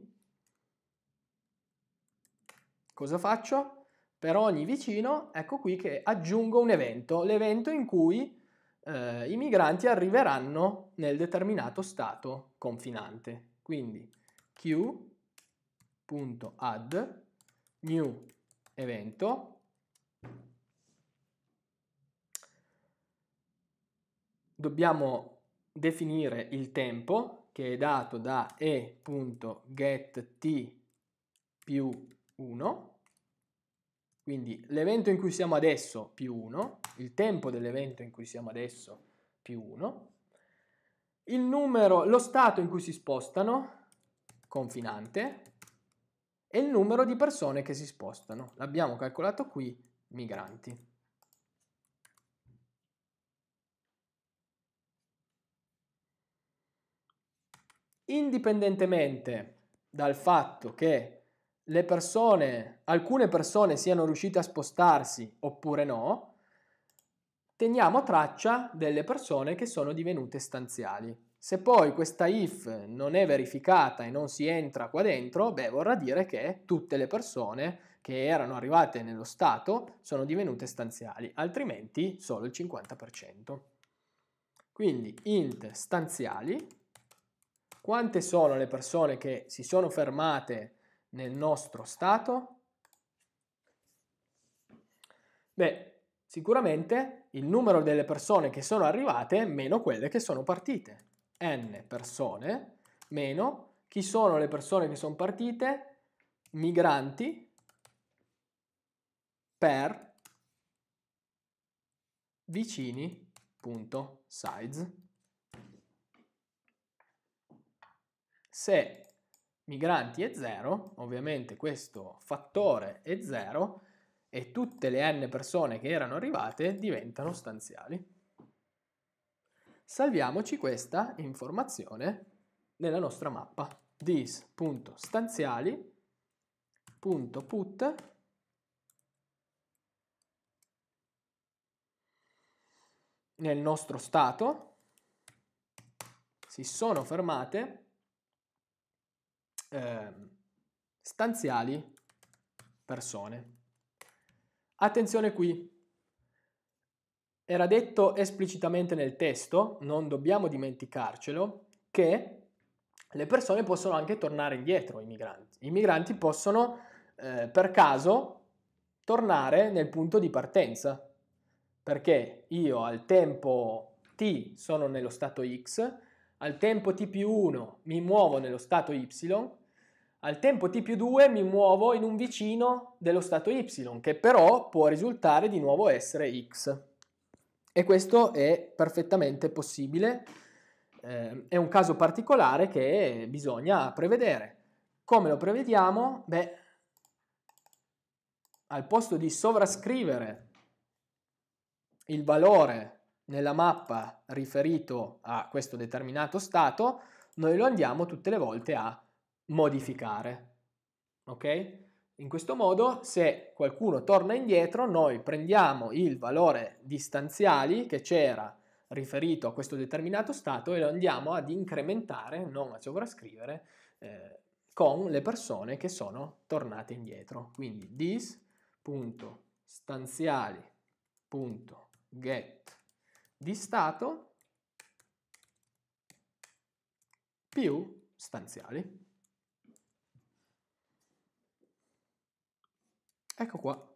Cosa faccio? Per ogni vicino, ecco qui che aggiungo un evento, l'evento in cui eh, i migranti arriveranno nel determinato stato confinante. Quindi q.add new evento dobbiamo definire il tempo che è dato da e.getT più 1 quindi l'evento in cui siamo adesso più 1, il tempo dell'evento in cui siamo adesso più 1, il numero, lo stato in cui si spostano, confinante, e il numero di persone che si spostano. L'abbiamo calcolato qui, migranti. indipendentemente dal fatto che le persone, alcune persone siano riuscite a spostarsi oppure no, teniamo traccia delle persone che sono divenute stanziali. Se poi questa if non è verificata e non si entra qua dentro, beh, vorrà dire che tutte le persone che erano arrivate nello Stato sono divenute stanziali, altrimenti solo il 50%. Quindi int stanziali quante sono le persone che si sono fermate nel nostro stato? Beh, sicuramente il numero delle persone che sono arrivate meno quelle che sono partite. N persone meno chi sono le persone che sono partite? Migranti per vicini.size Se migranti è 0, ovviamente questo fattore è 0 e tutte le n persone che erano arrivate diventano stanziali. Salviamoci questa informazione nella nostra mappa dis.stanziali.put nel nostro stato si sono fermate eh, stanziali persone. Attenzione qui, era detto esplicitamente nel testo, non dobbiamo dimenticarcelo, che le persone possono anche tornare indietro, i migranti. I migranti possono eh, per caso tornare nel punto di partenza, perché io al tempo t sono nello stato x, al tempo t più 1 mi muovo nello stato y, al tempo t più 2 mi muovo in un vicino dello stato y, che però può risultare di nuovo essere x. E questo è perfettamente possibile, eh, è un caso particolare che bisogna prevedere. Come lo prevediamo? Beh, al posto di sovrascrivere il valore nella mappa riferito a questo determinato stato, noi lo andiamo tutte le volte a modificare. Ok? In questo modo, se qualcuno torna indietro, noi prendiamo il valore distanziali che c'era riferito a questo determinato stato e lo andiamo ad incrementare, non a sovrascrivere, eh, con le persone che sono tornate indietro. Quindi dis.stanziali.get di stato più stanziali. Ecco qua.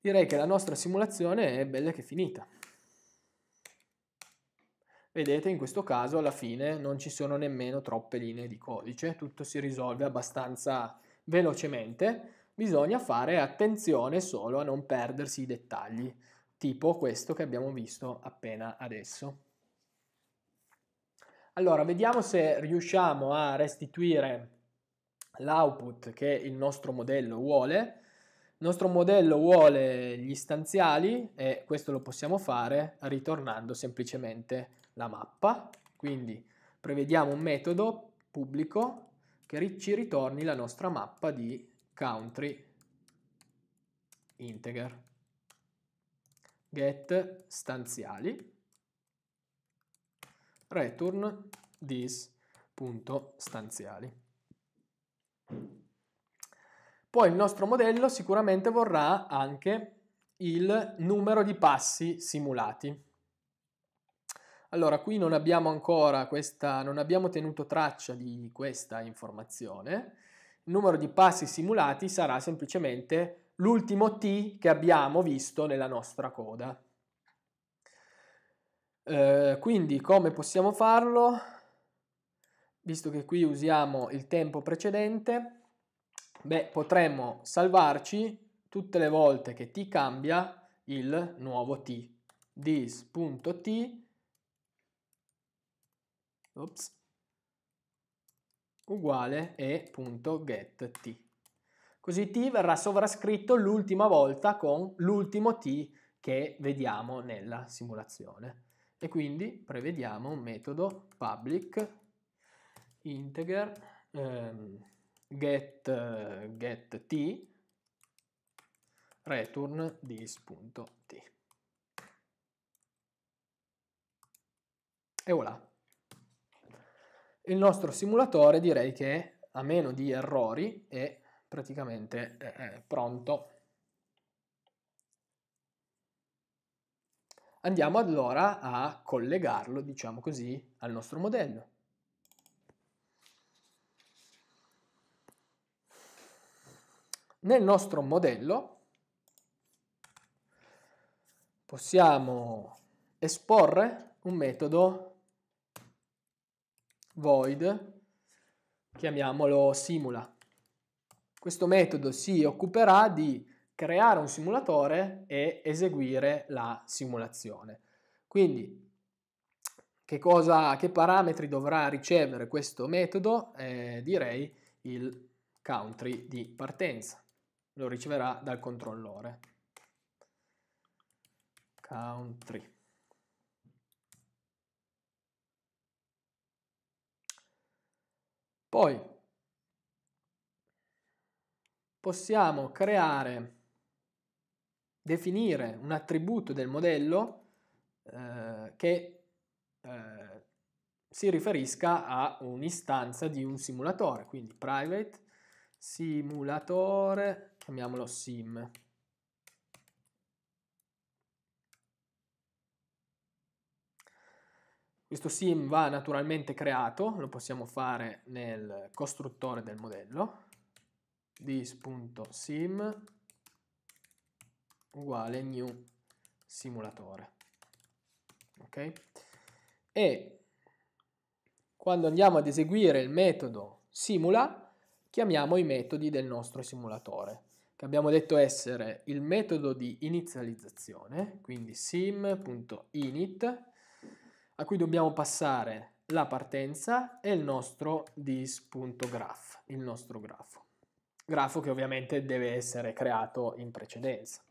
Direi che la nostra simulazione è bella che finita. Vedete in questo caso alla fine non ci sono nemmeno troppe linee di codice, tutto si risolve abbastanza velocemente, bisogna fare attenzione solo a non perdersi i dettagli, tipo questo che abbiamo visto appena adesso. Allora, vediamo se riusciamo a restituire l'output che il nostro modello vuole. Il nostro modello vuole gli stanziali e questo lo possiamo fare ritornando semplicemente la mappa. Quindi prevediamo un metodo pubblico che ci ritorni la nostra mappa di country integer get stanziali return this.stanziali poi il nostro modello sicuramente vorrà anche il numero di passi simulati. Allora, qui non abbiamo ancora questa, non abbiamo tenuto traccia di questa informazione. Il numero di passi simulati sarà semplicemente l'ultimo T che abbiamo visto nella nostra coda. Eh, quindi come possiamo farlo? visto che qui usiamo il tempo precedente, beh, potremmo salvarci tutte le volte che t cambia il nuovo t. this.t ops, uguale e.getT. Così t verrà sovrascritto l'ultima volta con l'ultimo t che vediamo nella simulazione. E quindi prevediamo un metodo public integer ehm, get, get t return this.t e voilà il nostro simulatore direi che a meno di errori è praticamente eh, eh pronto andiamo allora a collegarlo diciamo così al nostro modello Nel nostro modello possiamo esporre un metodo void, chiamiamolo simula. Questo metodo si occuperà di creare un simulatore e eseguire la simulazione. Quindi che, cosa, che parametri dovrà ricevere questo metodo? Eh, direi il country di partenza lo riceverà dal controllore. Country. Poi possiamo creare, definire un attributo del modello eh, che eh, si riferisca a un'istanza di un simulatore, quindi private simulatore chiamiamolo sim. Questo sim va naturalmente creato, lo possiamo fare nel costruttore del modello, dis.sim uguale new simulatore. Ok? E quando andiamo ad eseguire il metodo simula, chiamiamo i metodi del nostro simulatore che abbiamo detto essere il metodo di inizializzazione, quindi sim.init, a cui dobbiamo passare la partenza e il nostro dis.graph, il nostro grafo. Grafo che ovviamente deve essere creato in precedenza.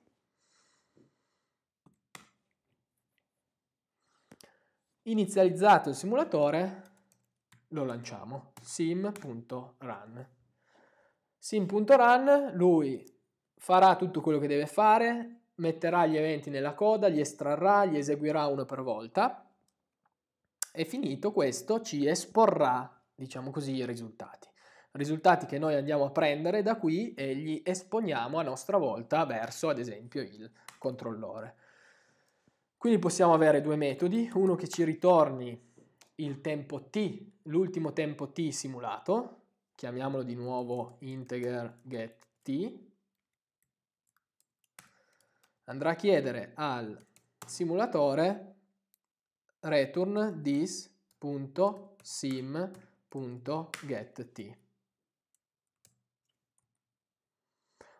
Inizializzato il simulatore, lo lanciamo, sim.run. Sim.run, lui farà tutto quello che deve fare, metterà gli eventi nella coda, li estrarrà, li eseguirà uno per volta e finito questo ci esporrà, diciamo così, i risultati. Risultati che noi andiamo a prendere da qui e li esponiamo a nostra volta verso, ad esempio, il controllore. Quindi possiamo avere due metodi, uno che ci ritorni il tempo t, l'ultimo tempo t simulato, chiamiamolo di nuovo integer get t, andrà a chiedere al simulatore return this.sim.get.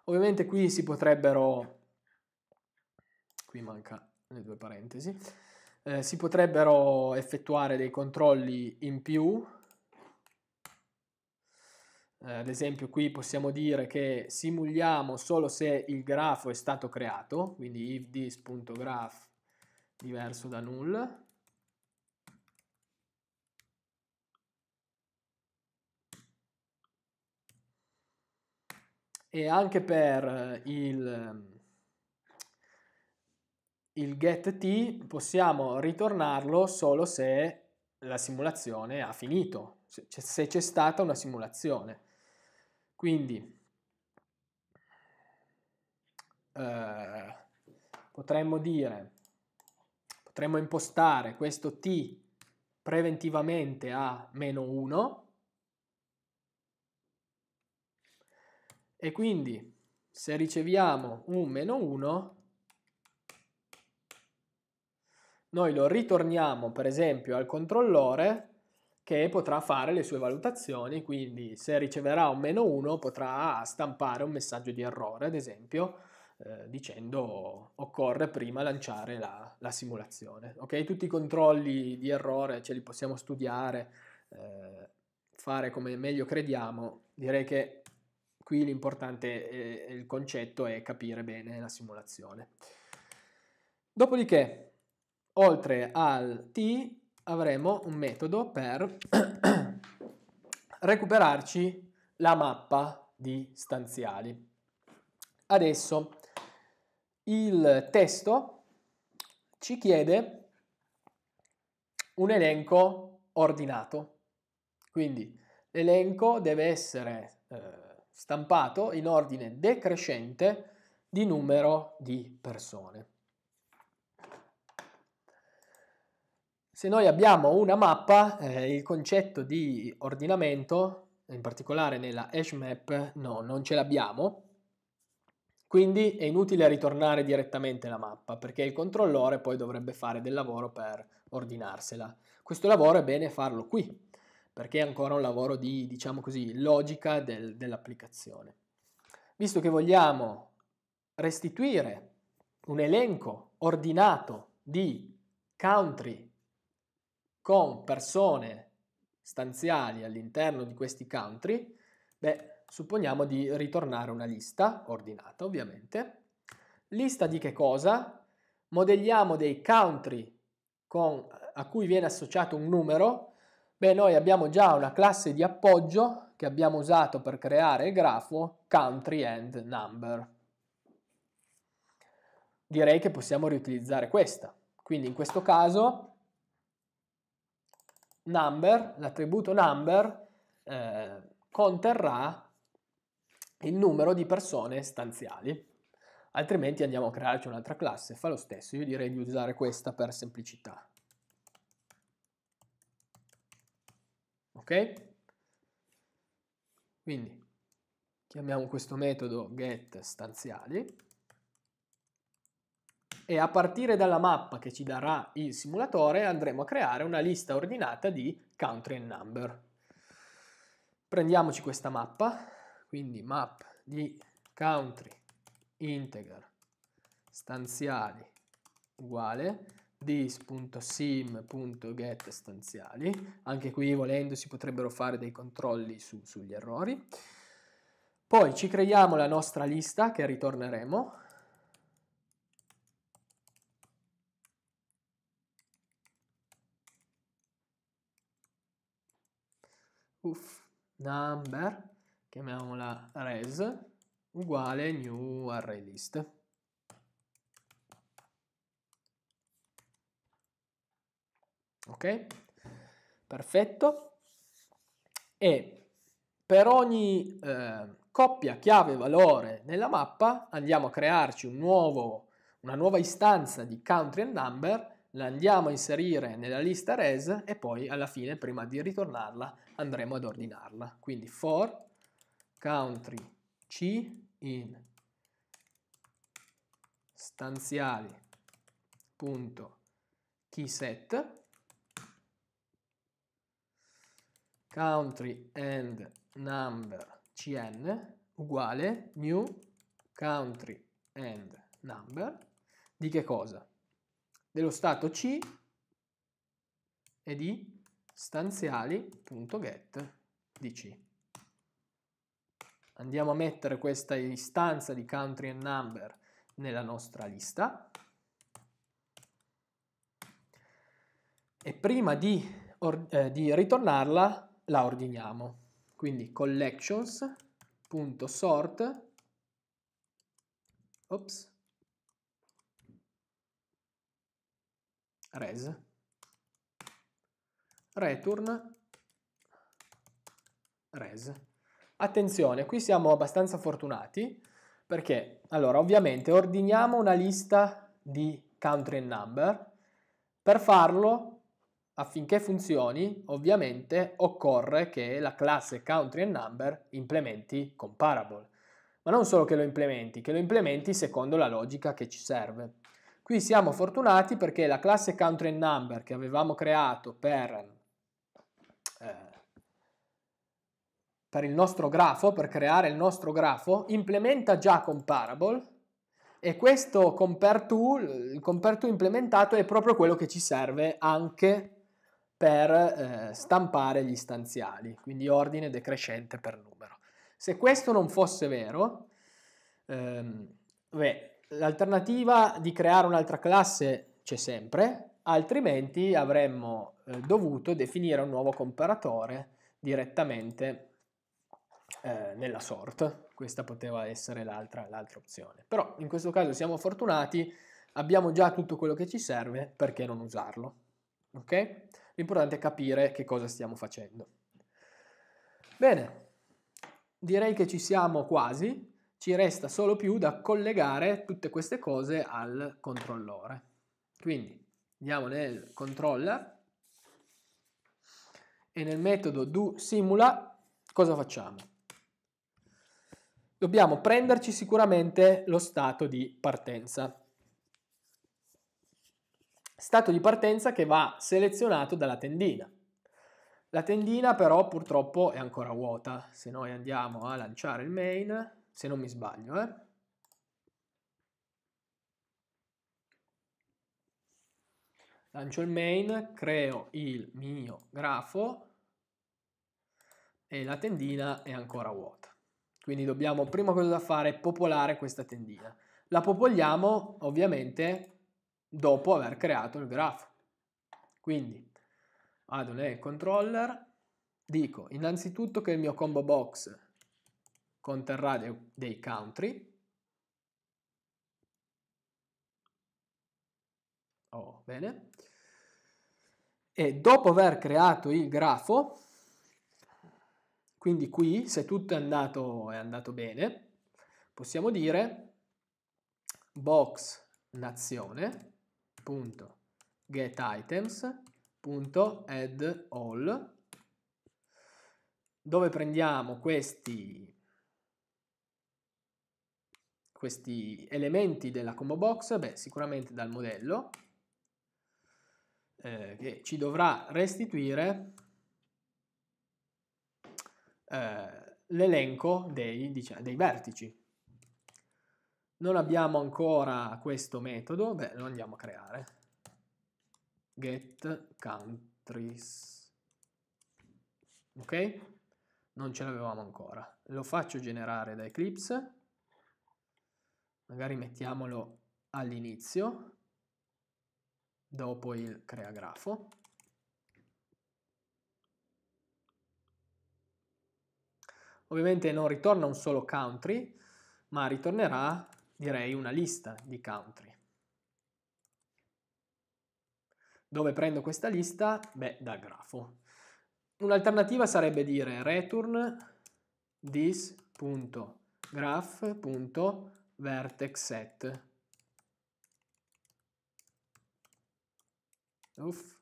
Ovviamente qui si potrebbero, qui manca le due parentesi, eh, si potrebbero effettuare dei controlli in più eh, ad esempio qui possiamo dire che simuliamo solo se il grafo è stato creato, quindi if this.graph diverso da null, e anche per eh, il, ehm, il get possiamo ritornarlo solo se la simulazione ha finito, se c'è stata una simulazione. Quindi eh, potremmo dire, potremmo impostare questo t preventivamente a meno 1 e quindi se riceviamo un meno 1 noi lo ritorniamo per esempio al controllore che potrà fare le sue valutazioni, quindi se riceverà un meno 1 potrà stampare un messaggio di errore, ad esempio, eh, dicendo occorre prima lanciare la, la simulazione. Okay? Tutti i controlli di errore ce li possiamo studiare, eh, fare come meglio crediamo, direi che qui l'importante è, il concetto è capire bene la simulazione. Dopodiché, oltre al T, avremo un metodo per recuperarci la mappa di stanziali. Adesso il testo ci chiede un elenco ordinato, quindi l'elenco deve essere eh, stampato in ordine decrescente di numero di persone. Se noi abbiamo una mappa, eh, il concetto di ordinamento, in particolare nella hash map, no, non ce l'abbiamo. Quindi è inutile ritornare direttamente la mappa, perché il controllore poi dovrebbe fare del lavoro per ordinarsela. Questo lavoro è bene farlo qui, perché è ancora un lavoro di, diciamo così, logica del, dell'applicazione. Visto che vogliamo restituire un elenco ordinato di country con persone stanziali all'interno di questi country, beh, supponiamo di ritornare una lista, ordinata ovviamente. Lista di che cosa? Modelliamo dei country con, a cui viene associato un numero. Beh, noi abbiamo già una classe di appoggio che abbiamo usato per creare il grafo country and number. Direi che possiamo riutilizzare questa. Quindi in questo caso number, l'attributo number eh, conterrà il numero di persone stanziali. Altrimenti andiamo a crearci un'altra classe, fa lo stesso. Io direi di usare questa per semplicità. Ok? Quindi chiamiamo questo metodo getStanziali. stanziali e a partire dalla mappa che ci darà il simulatore andremo a creare una lista ordinata di country and number. Prendiamoci questa mappa, quindi map di country integer stanziali uguale dis.sim.get stanziali, anche qui volendo si potrebbero fare dei controlli su, sugli errori. Poi ci creiamo la nostra lista che ritorneremo, number, chiamiamola res, uguale new array list. Ok? Perfetto. E per ogni eh, coppia chiave valore nella mappa andiamo a crearci un nuovo, una nuova istanza di country and number la andiamo a inserire nella lista res e poi alla fine, prima di ritornarla, andremo ad ordinarla. Quindi for country C in stanziali.keyset country and number cn uguale new country and number di che cosa? dello stato C e di stanziali.get di C. Andiamo a mettere questa istanza di country and number nella nostra lista e prima di, eh, di ritornarla la ordiniamo. Quindi collections.sort ops, res return res. Attenzione, qui siamo abbastanza fortunati perché, allora, ovviamente ordiniamo una lista di country and number. Per farlo, affinché funzioni, ovviamente occorre che la classe country and number implementi comparable. Ma non solo che lo implementi, che lo implementi secondo la logica che ci serve. Qui siamo fortunati perché la classe country number che avevamo creato per, eh, per il nostro grafo, per creare il nostro grafo, implementa già comparable e questo compare to, il compare to implementato è proprio quello che ci serve anche per eh, stampare gli stanziali, quindi ordine decrescente per numero. Se questo non fosse vero, ehm, beh, L'alternativa di creare un'altra classe c'è sempre, altrimenti avremmo eh, dovuto definire un nuovo comparatore direttamente eh, nella sort. Questa poteva essere l'altra opzione. Però in questo caso siamo fortunati, abbiamo già tutto quello che ci serve, perché non usarlo? Okay? L'importante è capire che cosa stiamo facendo. Bene, direi che ci siamo quasi, ci resta solo più da collegare tutte queste cose al controllore. Quindi andiamo nel controller e nel metodo do simula cosa facciamo? Dobbiamo prenderci sicuramente lo stato di partenza. Stato di partenza che va selezionato dalla tendina. La tendina però purtroppo è ancora vuota, se noi andiamo a lanciare il main se non mi sbaglio, eh. Lancio il main, creo il mio grafo e la tendina è ancora vuota. Quindi dobbiamo, prima cosa da fare, popolare questa tendina. La popoliamo ovviamente dopo aver creato il grafo. Quindi vado nel controller, dico innanzitutto che il mio combo box conterrà dei country. Oh, bene. E dopo aver creato il grafo, quindi qui, se tutto è andato, è andato bene, possiamo dire box nazione.getItems.addAll dove prendiamo questi questi elementi della combo box? Beh, sicuramente dal modello eh, che ci dovrà restituire eh, l'elenco dei, diciamo, dei vertici. Non abbiamo ancora questo metodo, beh, lo andiamo a creare. Get countries. Ok? Non ce l'avevamo ancora. Lo faccio generare da Eclipse magari mettiamolo all'inizio, dopo il crea grafo. Ovviamente non ritorna un solo country, ma ritornerà, direi, una lista di country. Dove prendo questa lista? Beh, dal grafo. Un'alternativa sarebbe dire return this.graph.graph vertex set. Uff.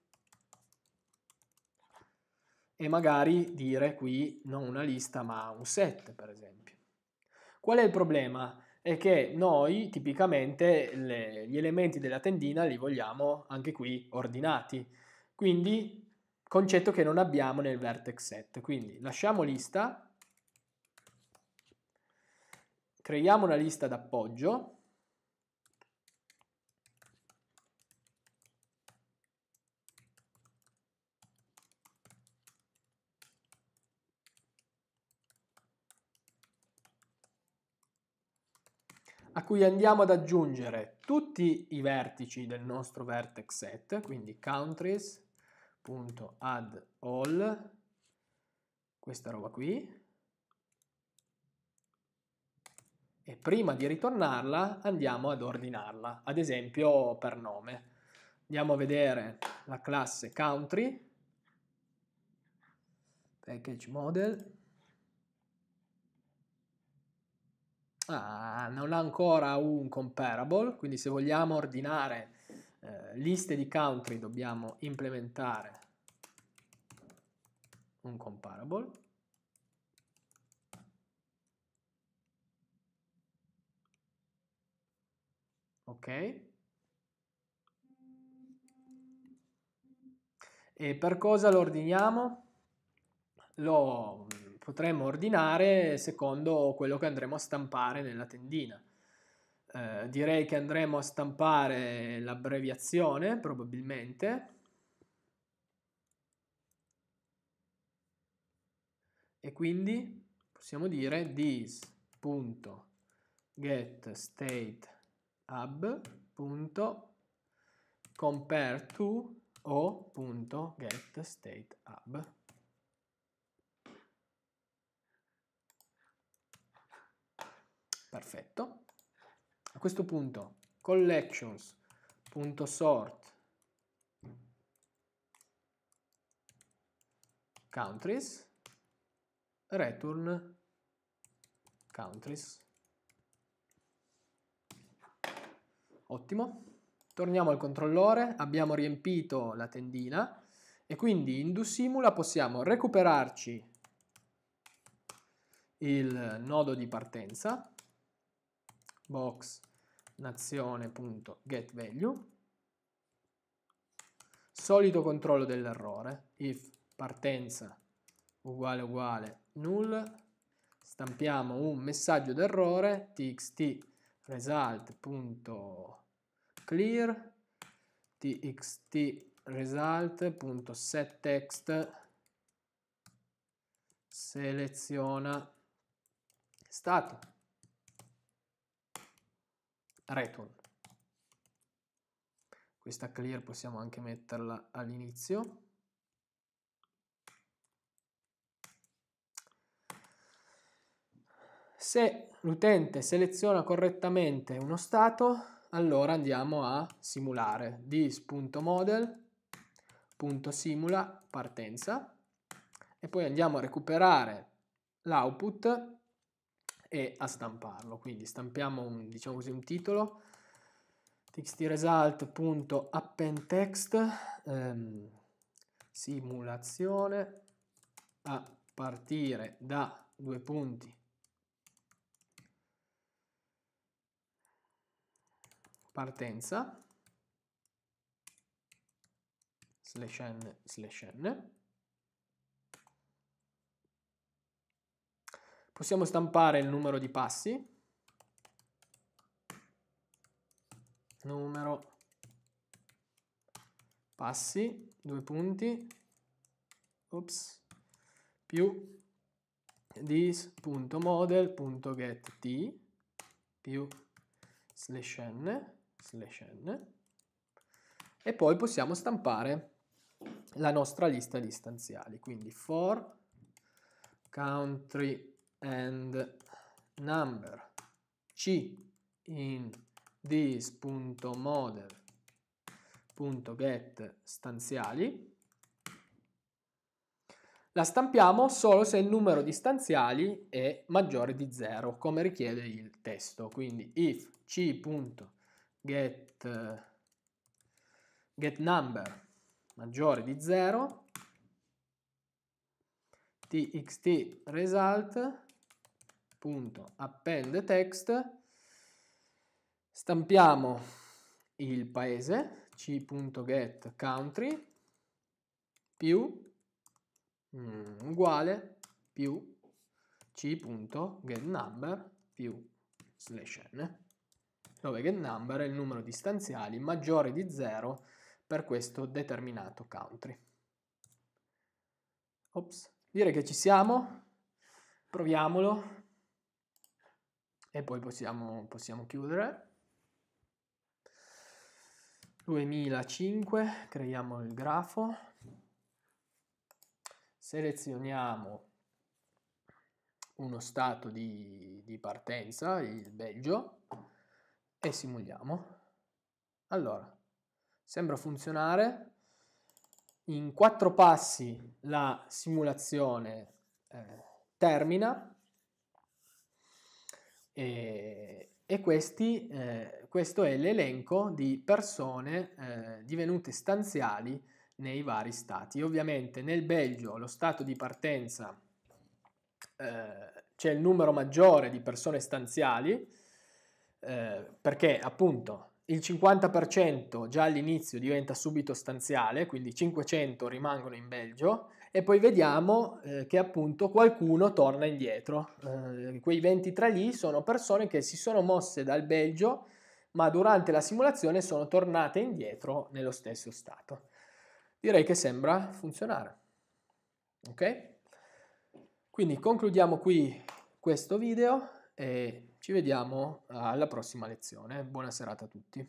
E magari dire qui non una lista ma un set per esempio. Qual è il problema? È che noi tipicamente le, gli elementi della tendina li vogliamo anche qui ordinati. Quindi concetto che non abbiamo nel vertex set. Quindi lasciamo lista Creiamo una lista d'appoggio. a cui andiamo ad aggiungere tutti i vertici del nostro vertex set, quindi countries.addAll, questa roba qui, e prima di ritornarla andiamo ad ordinarla, ad esempio per nome. Andiamo a vedere la classe country, package model. Ah, non ha ancora un comparable, quindi se vogliamo ordinare eh, liste di country dobbiamo implementare un comparable. ok? E per cosa lo ordiniamo? Lo mm, potremmo ordinare secondo quello che andremo a stampare nella tendina. Eh, direi che andremo a stampare l'abbreviazione, probabilmente. E quindi possiamo dire this.getState hub.compare to o.getStateHub. Perfetto. A questo punto collections.sort countries return countries Ottimo. Torniamo al controllore, abbiamo riempito la tendina e quindi in DoSimula possiamo recuperarci il nodo di partenza box nazione.getValue solito controllo dell'errore if partenza uguale uguale null stampiamo un messaggio d'errore txt result.clear txt result.setText seleziona stato return questa clear possiamo anche metterla all'inizio Se l'utente seleziona correttamente uno stato, allora andiamo a simulare this.model.simula partenza e poi andiamo a recuperare l'output e a stamparlo. Quindi stampiamo un, diciamo così, un titolo txtresult.appendText ehm, simulazione a partire da due punti partenza slash n slash n possiamo stampare il numero di passi numero passi due punti ops più this.model.getT più slash n slash n e poi possiamo stampare la nostra lista di stanziali, quindi for country and number c in this.model.get stanziali la stampiamo solo se il numero di stanziali è maggiore di 0 come richiede il testo quindi if c.get get, get number maggiore di 0 txt result punto append text stampiamo il paese c.get country più mm, uguale più c.getNumber più slash n dove number è il numero di stanziali maggiore di 0 per questo determinato country. Ops. Direi che ci siamo, proviamolo e poi possiamo, possiamo chiudere. 2005, creiamo il grafo, selezioniamo uno stato di, di partenza, il Belgio, e simuliamo. Allora, sembra funzionare. In quattro passi la simulazione eh, termina e, e questi, eh, questo è l'elenco di persone eh, divenute stanziali nei vari stati. Ovviamente nel Belgio lo stato di partenza eh, c'è il numero maggiore di persone stanziali, eh, perché appunto il 50% già all'inizio diventa subito stanziale, quindi 500 rimangono in Belgio e poi vediamo eh, che appunto qualcuno torna indietro. Eh, quei 23 lì sono persone che si sono mosse dal Belgio ma durante la simulazione sono tornate indietro nello stesso stato. Direi che sembra funzionare. Ok? Quindi concludiamo qui questo video e ci vediamo eh, alla prossima lezione. Buona serata a tutti.